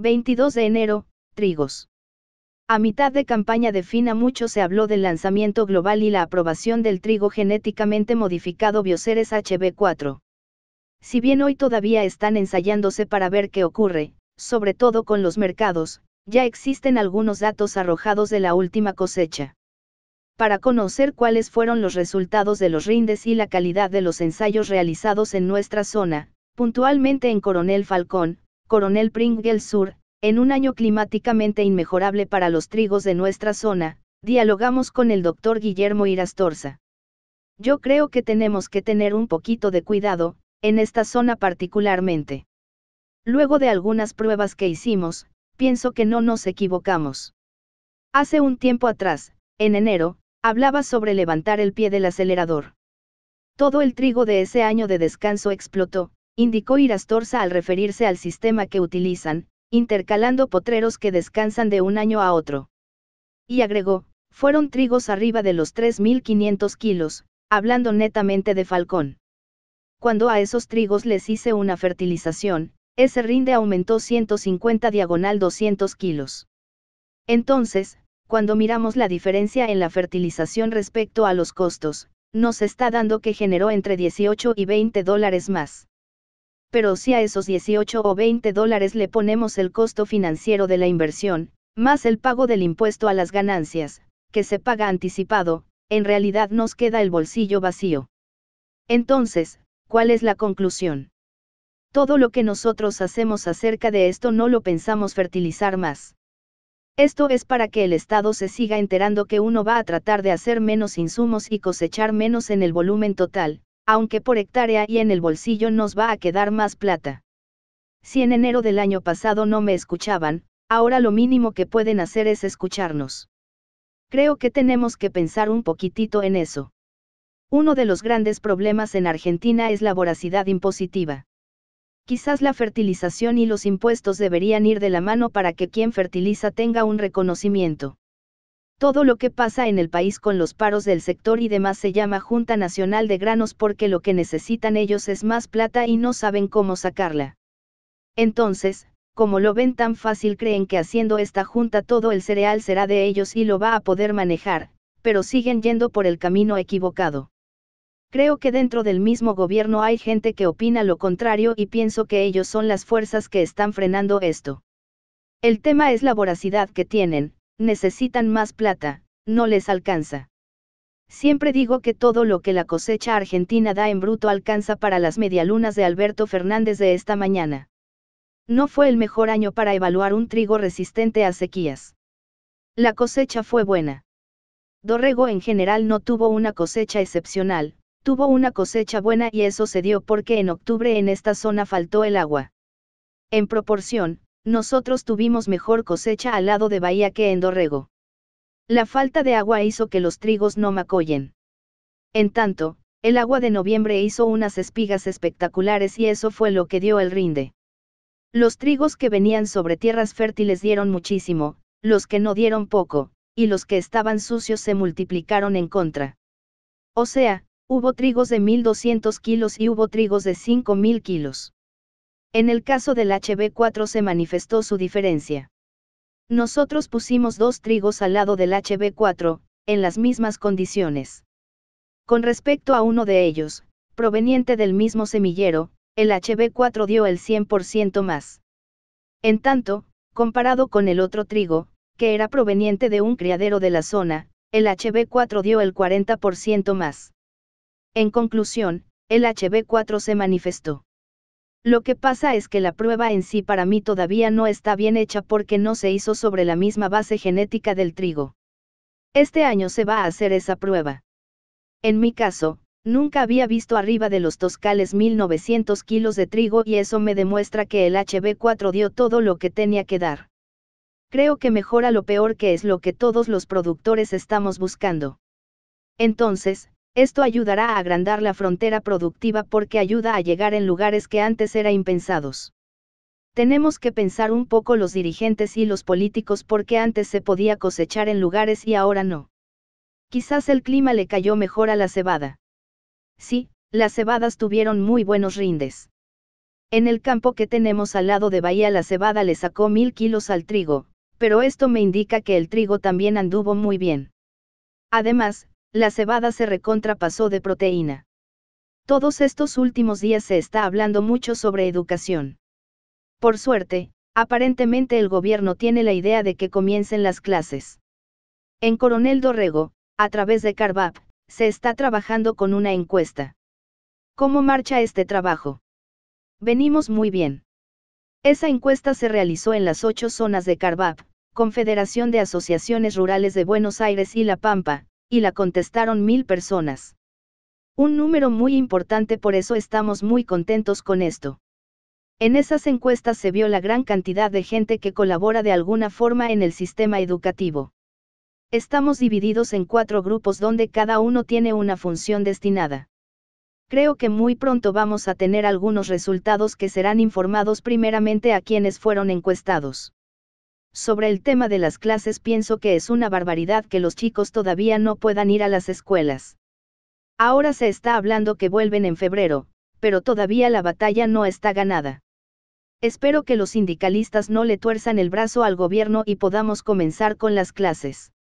22 de enero, Trigos. A mitad de campaña de FINA mucho se habló del lanzamiento global y la aprobación del trigo genéticamente modificado Bioceres HB4. Si bien hoy todavía están ensayándose para ver qué ocurre, sobre todo con los mercados, ya existen algunos datos arrojados de la última cosecha. Para conocer cuáles fueron los resultados de los rindes y la calidad de los ensayos realizados en nuestra zona, puntualmente en Coronel Falcón, Coronel Pringle Sur, en un año climáticamente inmejorable para los trigos de nuestra zona, dialogamos con el doctor Guillermo Irastorza. Yo creo que tenemos que tener un poquito de cuidado, en esta zona particularmente. Luego de algunas pruebas que hicimos, pienso que no nos equivocamos. Hace un tiempo atrás, en enero, hablaba sobre levantar el pie del acelerador. Todo el trigo de ese año de descanso explotó, indicó Irastorza al referirse al sistema que utilizan, intercalando potreros que descansan de un año a otro. Y agregó, fueron trigos arriba de los 3.500 kilos, hablando netamente de Falcón. Cuando a esos trigos les hice una fertilización, ese rinde aumentó 150 diagonal 200 kilos. Entonces, cuando miramos la diferencia en la fertilización respecto a los costos, nos está dando que generó entre 18 y 20 dólares más pero si a esos 18 o 20 dólares le ponemos el costo financiero de la inversión, más el pago del impuesto a las ganancias, que se paga anticipado, en realidad nos queda el bolsillo vacío. Entonces, ¿cuál es la conclusión? Todo lo que nosotros hacemos acerca de esto no lo pensamos fertilizar más. Esto es para que el Estado se siga enterando que uno va a tratar de hacer menos insumos y cosechar menos en el volumen total, aunque por hectárea y en el bolsillo nos va a quedar más plata. Si en enero del año pasado no me escuchaban, ahora lo mínimo que pueden hacer es escucharnos. Creo que tenemos que pensar un poquitito en eso. Uno de los grandes problemas en Argentina es la voracidad impositiva. Quizás la fertilización y los impuestos deberían ir de la mano para que quien fertiliza tenga un reconocimiento. Todo lo que pasa en el país con los paros del sector y demás se llama Junta Nacional de Granos porque lo que necesitan ellos es más plata y no saben cómo sacarla. Entonces, como lo ven tan fácil creen que haciendo esta junta todo el cereal será de ellos y lo va a poder manejar, pero siguen yendo por el camino equivocado. Creo que dentro del mismo gobierno hay gente que opina lo contrario y pienso que ellos son las fuerzas que están frenando esto. El tema es la voracidad que tienen, necesitan más plata, no les alcanza. Siempre digo que todo lo que la cosecha argentina da en bruto alcanza para las medialunas de Alberto Fernández de esta mañana. No fue el mejor año para evaluar un trigo resistente a sequías. La cosecha fue buena. Dorrego en general no tuvo una cosecha excepcional, tuvo una cosecha buena y eso se dio porque en octubre en esta zona faltó el agua. En proporción, nosotros tuvimos mejor cosecha al lado de Bahía que en Dorrego. La falta de agua hizo que los trigos no macollen. En tanto, el agua de noviembre hizo unas espigas espectaculares y eso fue lo que dio el rinde. Los trigos que venían sobre tierras fértiles dieron muchísimo, los que no dieron poco, y los que estaban sucios se multiplicaron en contra. O sea, hubo trigos de 1.200 kilos y hubo trigos de 5.000 kilos. En el caso del HB4 se manifestó su diferencia. Nosotros pusimos dos trigos al lado del HB4, en las mismas condiciones. Con respecto a uno de ellos, proveniente del mismo semillero, el HB4 dio el 100% más. En tanto, comparado con el otro trigo, que era proveniente de un criadero de la zona, el HB4 dio el 40% más. En conclusión, el HB4 se manifestó. Lo que pasa es que la prueba en sí para mí todavía no está bien hecha porque no se hizo sobre la misma base genética del trigo. Este año se va a hacer esa prueba. En mi caso, nunca había visto arriba de los toscales 1900 kilos de trigo y eso me demuestra que el HB4 dio todo lo que tenía que dar. Creo que mejora lo peor que es lo que todos los productores estamos buscando. Entonces, esto ayudará a agrandar la frontera productiva porque ayuda a llegar en lugares que antes era impensados. Tenemos que pensar un poco los dirigentes y los políticos porque antes se podía cosechar en lugares y ahora no. Quizás el clima le cayó mejor a la cebada. Sí, las cebadas tuvieron muy buenos rindes. En el campo que tenemos al lado de Bahía la cebada le sacó mil kilos al trigo, pero esto me indica que el trigo también anduvo muy bien. Además, la cebada se recontrapasó de proteína. Todos estos últimos días se está hablando mucho sobre educación. Por suerte, aparentemente el gobierno tiene la idea de que comiencen las clases. En Coronel Dorrego, a través de Carvap, se está trabajando con una encuesta. ¿Cómo marcha este trabajo? Venimos muy bien. Esa encuesta se realizó en las ocho zonas de Carvap, Confederación de Asociaciones Rurales de Buenos Aires y La Pampa, y la contestaron mil personas. Un número muy importante por eso estamos muy contentos con esto. En esas encuestas se vio la gran cantidad de gente que colabora de alguna forma en el sistema educativo. Estamos divididos en cuatro grupos donde cada uno tiene una función destinada. Creo que muy pronto vamos a tener algunos resultados que serán informados primeramente a quienes fueron encuestados. Sobre el tema de las clases pienso que es una barbaridad que los chicos todavía no puedan ir a las escuelas. Ahora se está hablando que vuelven en febrero, pero todavía la batalla no está ganada. Espero que los sindicalistas no le tuerzan el brazo al gobierno y podamos comenzar con las clases.